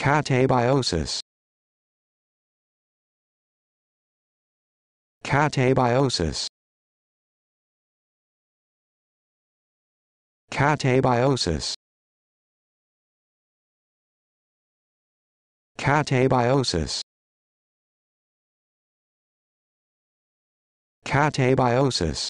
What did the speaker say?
Catabiosis Catabiosis Catabiosis Catabiosis Catabiosis